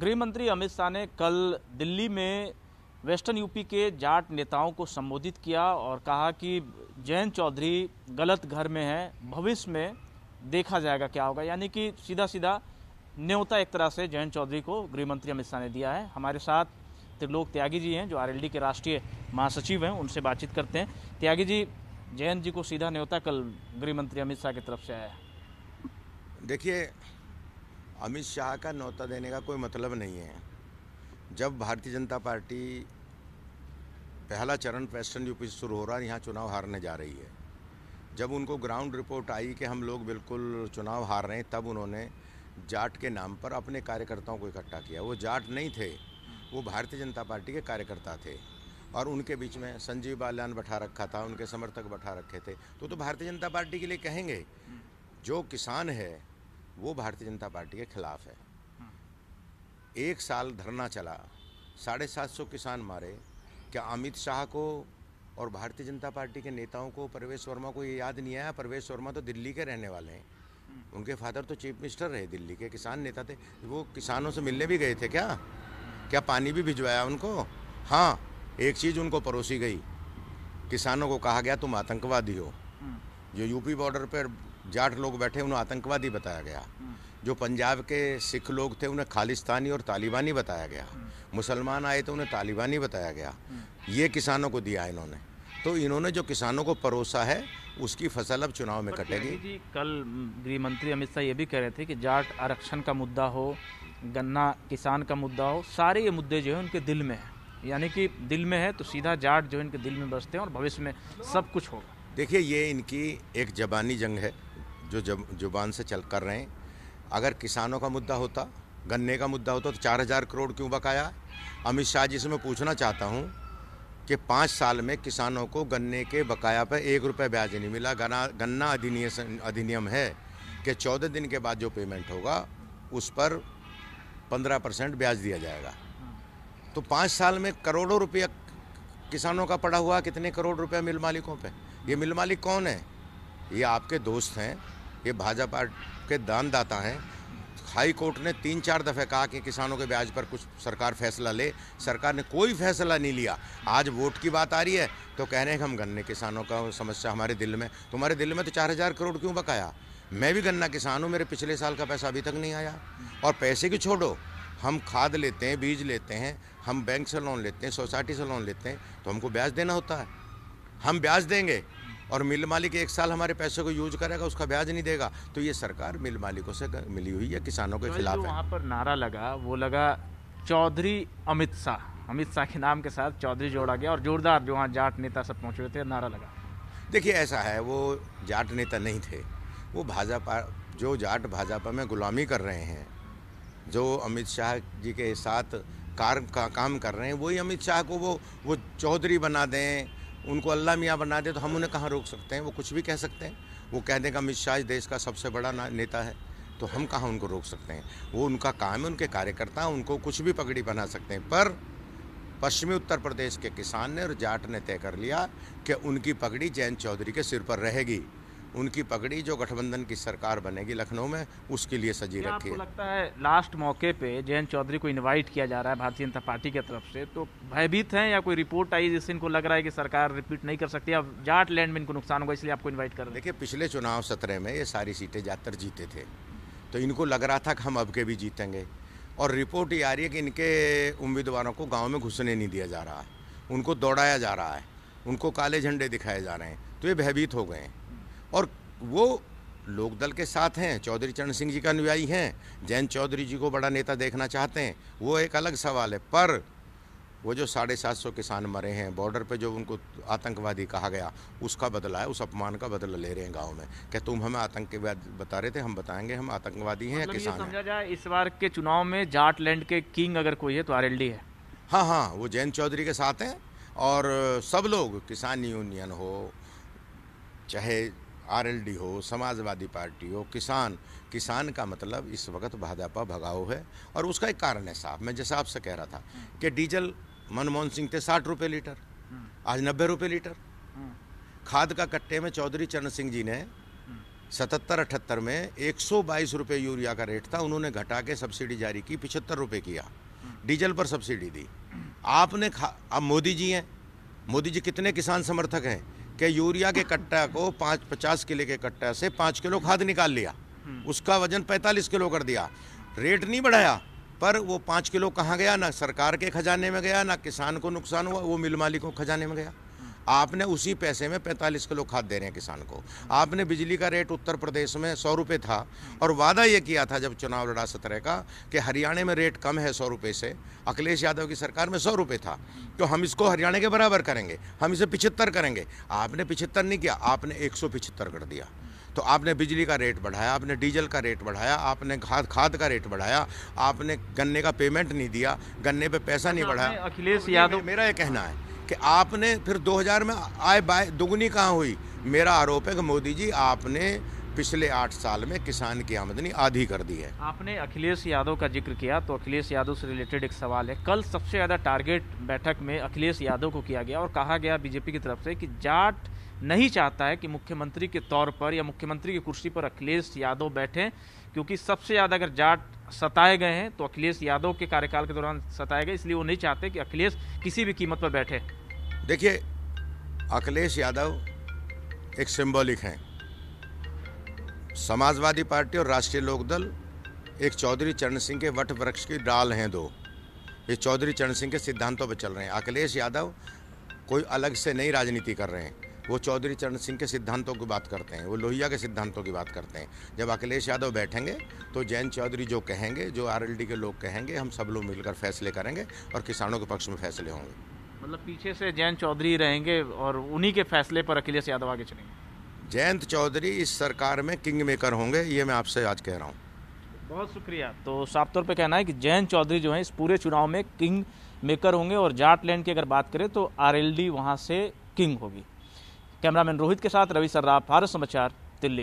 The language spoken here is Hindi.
गृह मंत्री अमित शाह ने कल दिल्ली में वेस्टर्न यूपी के जाट नेताओं को संबोधित किया और कहा कि जैन चौधरी गलत घर में है भविष्य में देखा जाएगा क्या होगा यानी कि सीधा सीधा न्योता एक तरह से जैन चौधरी को गृहमंत्री अमित शाह ने दिया है हमारे साथ त्रिलोक त्यागी जी हैं जो आरएलडी के राष्ट्रीय महासचिव हैं उनसे बातचीत करते हैं त्यागी जी जैन जी को सीधा न्योता कल गृहमंत्री अमित शाह की तरफ से आया है देखिए अमित शाह का नौता देने का कोई मतलब नहीं है जब भारतीय जनता पार्टी पहला चरण वेस्टर्न यूपी से शुरू हो रहा है यहाँ चुनाव हारने जा रही है जब उनको ग्राउंड रिपोर्ट आई कि हम लोग बिल्कुल चुनाव हार रहे हैं तब उन्होंने जाट के नाम पर अपने कार्यकर्ताओं को इकट्ठा किया वो जाट नहीं थे वो भारतीय जनता पार्टी के कार्यकर्ता थे और उनके बीच में संजीव बाल्यान बैठा रखा था उनके समर्थक बैठा रखे थे तो तो भारतीय जनता पार्टी के लिए कहेंगे जो किसान है वो भारतीय जनता पार्टी के खिलाफ है हम्म। एक साल धरना चला साढ़े सात सौ किसान मारे क्या अमित शाह को और भारतीय जनता पार्टी के नेताओं को परवेश वर्मा को ये याद नहीं आया परवेश वर्मा तो दिल्ली के रहने वाले हैं हम्म। उनके फादर तो चीफ मिनिस्टर रहे दिल्ली के किसान नेता थे वो किसानों से मिलने भी गए थे क्या हम्म। क्या पानी भी भिजवाया उनको हाँ एक चीज़ उनको परोसी गई किसानों को कहा गया तुम आतंकवादी हो जो यूपी बॉर्डर पर जाट लोग बैठे उन्हें आतंकवादी बताया गया जो पंजाब के सिख लोग थे उन्हें खालिस्तानी और तालिबानी बताया गया मुसलमान आए तो उन्हें तालिबानी बताया गया ये किसानों को दिया इन्होंने तो इन्होंने जो किसानों को परोसा है उसकी फसल अब चुनाव में कटेगी जी कल गृह मंत्री अमित शाह ये भी कह रहे थे कि जाट आरक्षण का मुद्दा हो गन्ना किसान का मुद्दा हो सारे ये मुद्दे जो है उनके दिल में है यानी कि दिल में है तो सीधा जाट जो है इनके दिल में बसते हैं और भविष्य में सब कुछ होगा देखिए ये इनकी एक जबानी जंग है जो जब जुबान से चल कर रहे हैं अगर किसानों का मुद्दा होता गन्ने का मुद्दा होता तो चार हज़ार करोड़ क्यों बकाया अमित शाह जी से मैं पूछना चाहता हूँ कि पाँच साल में किसानों को गन्ने के बकाया पर एक रुपये ब्याज नहीं मिला गन्ना गन्ना अधिनियम है कि चौदह दिन के बाद जो पेमेंट होगा उस पर पंद्रह परसेंट ब्याज दिया जाएगा तो पाँच साल में करोड़ों रुपया किसानों का पड़ा हुआ कितने करोड़ रुपया मिल मालिकों पे ये मिल मालिक कौन है ये आपके दोस्त हैं ये भाजपा के दानदाता हैं हाई कोर्ट ने तीन चार दफ़े कहा कि किसानों के ब्याज पर कुछ सरकार फैसला ले सरकार ने कोई फैसला नहीं लिया आज वोट की बात आ रही है तो कह रहे हैं कि हम गन्ने किसानों का समस्या हमारे दिल में तुम्हारे दिल में तो चार हज़ार करोड़ क्यों बकाया मैं भी गन्ना किसान हूँ मेरे पिछले साल का पैसा अभी तक नहीं आया और पैसे की छोड़ो हम खाद लेते हैं बीज लेते हैं हम बैंक से लोन लेते हैं सोसाइटी से लोन लेते हैं तो हमको ब्याज देना होता है हम ब्याज देंगे और मिल मालिक एक साल हमारे पैसे को यूज करेगा उसका ब्याज नहीं देगा तो ये सरकार मिल मालिकों से मिली हुई है किसानों के तो खिलाफ वहाँ पर नारा लगा वो लगा चौधरी अमित शाह अमित शाह के नाम के साथ चौधरी जोड़ा गया और जोरदार जो वहाँ जाट नेता सब पहुँच हुए थे नारा लगा देखिए ऐसा है वो जाट नेता नहीं थे वो भाजपा जो जाट भाजपा में गुलामी कर रहे हैं जो अमित शाह जी के साथ कार का काम कर रहे हैं वही अमित शाह को वो वो चौधरी बना दें उनको अल्लाह मियाँ बना दे तो हम उन्हें कहाँ रोक सकते हैं वो कुछ भी कह सकते हैं वो कह दें कि अमित शाह देश का सबसे बड़ा नेता है तो हम कहाँ उनको रोक सकते हैं वो उनका काम है उनके कार्यकर्ता उनको कुछ भी पगड़ी बना सकते हैं पर पश्चिमी उत्तर प्रदेश के किसान ने और जाट ने तय कर लिया कि उनकी पगड़ी जैन चौधरी के सिर पर रहेगी उनकी पगड़ी जो गठबंधन की सरकार बनेगी लखनऊ में उसके लिए सजी रखी है लगता है लास्ट मौके पे जयंत चौधरी को इनवाइट किया जा रहा है भारतीय जनता पार्टी की तरफ से तो भयभीत हैं या कोई रिपोर्ट आई जिससे इनको लग रहा है कि सरकार रिपीट नहीं कर सकती अब जाट लैंड में इनको नुकसान होगा इसलिए आपको इन्वाइट कर देखिए पिछले चुनाव सत्रह में ये सारी सीटें ज़्यादातर जीते थे तो इनको लग रहा था कि हम अब के भी जीतेंगे और रिपोर्ट ये आ रही है कि इनके उम्मीदवारों को गाँव में घुसने नहीं दिया जा रहा है उनको दौड़ाया जा रहा है उनको काले झंडे दिखाए जा रहे हैं तो ये भयभीत हो गए हैं और वो लोकदल के साथ हैं चौधरी चरण सिंह जी का अनुयायी हैं जैन चौधरी जी को बड़ा नेता देखना चाहते हैं वो एक अलग सवाल है पर वो जो साढ़े सात सौ किसान मरे हैं बॉर्डर पे जो उनको आतंकवादी कहा गया उसका बदला है उस अपमान का बदला ले रहे हैं गांव में क्या तुम हमें आतंकवाद बता रहे थे हम बताएंगे हम आतंकवादी हैं मतलब किसान समझा जाए इस बार के चुनाव में जाटलैंड के किंग अगर कोई है तो आर है हाँ हाँ वो जैन चौधरी के साथ हैं और सब लोग किसान यूनियन हो चाहे आरएलडी हो समाजवादी पार्टी हो किसान किसान का मतलब इस वक्त भाजपा भगाओ है और उसका एक कारण है साहब मैं जैसा आपसे कह रहा था कि डीजल मनमोहन सिंह थे साठ रुपये लीटर आज नब्बे रुपये लीटर खाद का कट्टे में चौधरी चरण सिंह जी ने सतहत्तर अठहत्तर में एक सौ बाईस रुपये यूरिया का रेट था उन्होंने घटा के सब्सिडी जारी की पिछहत्तर रुपये किया डीजल पर सब्सिडी दी आपने खा अब मोदी जी हैं मोदी जी कितने किसान समर्थक हैं कि यूरिया के कट्टा को पाँच पचास किलो के कट्टा से पाँच किलो खाद निकाल लिया हम्म। उसका वजन पैंतालीस किलो कर दिया रेट नहीं बढ़ाया पर वो पाँच किलो कहाँ गया ना सरकार के खजाने में गया ना किसान को नुकसान हुआ वो मिल मालिकों को खजाने में गया आपने उसी पैसे में 45 किलो खाद दे रहे हैं किसान को आपने बिजली का रेट उत्तर प्रदेश में सौ रुपये था और वादा ये किया था जब चुनाव लड़ा सत्रह का कि हरियाणा में रेट कम है सौ रुपये से अखिलेश यादव की सरकार में सौ रुपये था तो हम इसको हरियाणा के बराबर करेंगे हम इसे पिछहत्तर करेंगे आपने पिछहत्तर नहीं किया आपने एक कर दिया तो आपने बिजली का रेट बढ़ाया आपने डीजल का रेट बढ़ाया आपने खाद खाद का रेट बढ़ाया आपने गन्ने का पेमेंट नहीं दिया गन्ने पे पैसा नहीं अच्छा, बढ़ाया अखिलेश तो यादव मेरा ये कहना है कि आपने फिर 2000 में आय बाय दुगनी कहाँ हुई मेरा आरोप है कि मोदी जी आपने पिछले आठ साल में किसान की आमदनी आधी कर दी है आपने अखिलेश यादव का जिक्र किया तो अखिलेश यादव से रिलेटेड एक सवाल है कल सबसे ज़्यादा टारगेट बैठक में अखिलेश यादव को किया गया और कहा गया बीजेपी की तरफ से कि जाट नहीं चाहता है कि मुख्यमंत्री के तौर पर या मुख्यमंत्री की कुर्सी पर अखिलेश यादव बैठें क्योंकि सबसे ज़्यादा अगर जाट सताए गए हैं तो अखिलेश यादव के कार्यकाल के दौरान सताए गए इसलिए वो नहीं चाहते कि अखिलेश किसी भी कीमत पर बैठे देखिए अखिलेश यादव एक सिंबॉलिक हैं समाजवादी पार्टी और राष्ट्रीय लोकदल एक चौधरी चरण सिंह के वट वृक्ष की डाल हैं दो ये चौधरी चरण सिंह के सिद्धांतों पर चल रहे हैं अखिलेश यादव कोई अलग से नई राजनीति कर रहे हैं वो चौधरी चरण सिंह के सिद्धांतों की बात करते हैं वो लोहिया के सिद्धांतों की बात करते हैं जब अखिलेश यादव बैठेंगे तो जैन चौधरी जो कहेंगे जो आर के लोग कहेंगे हम सब लोग मिलकर फैसले करेंगे और किसानों के पक्ष में फैसले होंगे मतलब पीछे से जैन चौधरी रहेंगे और उन्हीं के फैसले पर अखिलेश यादव आगे चलेंगे जयंत चौधरी इस सरकार में किंग मेकर होंगे ये मैं आपसे आज कह रहा हूँ बहुत शुक्रिया तो साफ तौर पे कहना है कि जयंत चौधरी जो है इस पूरे चुनाव में किंग मेकर होंगे और जाट लैंड की अगर बात करें तो आरएलडी वहाँ से किंग होगी कैमरामैन रोहित के साथ रवि सर्राफ भारत समाचार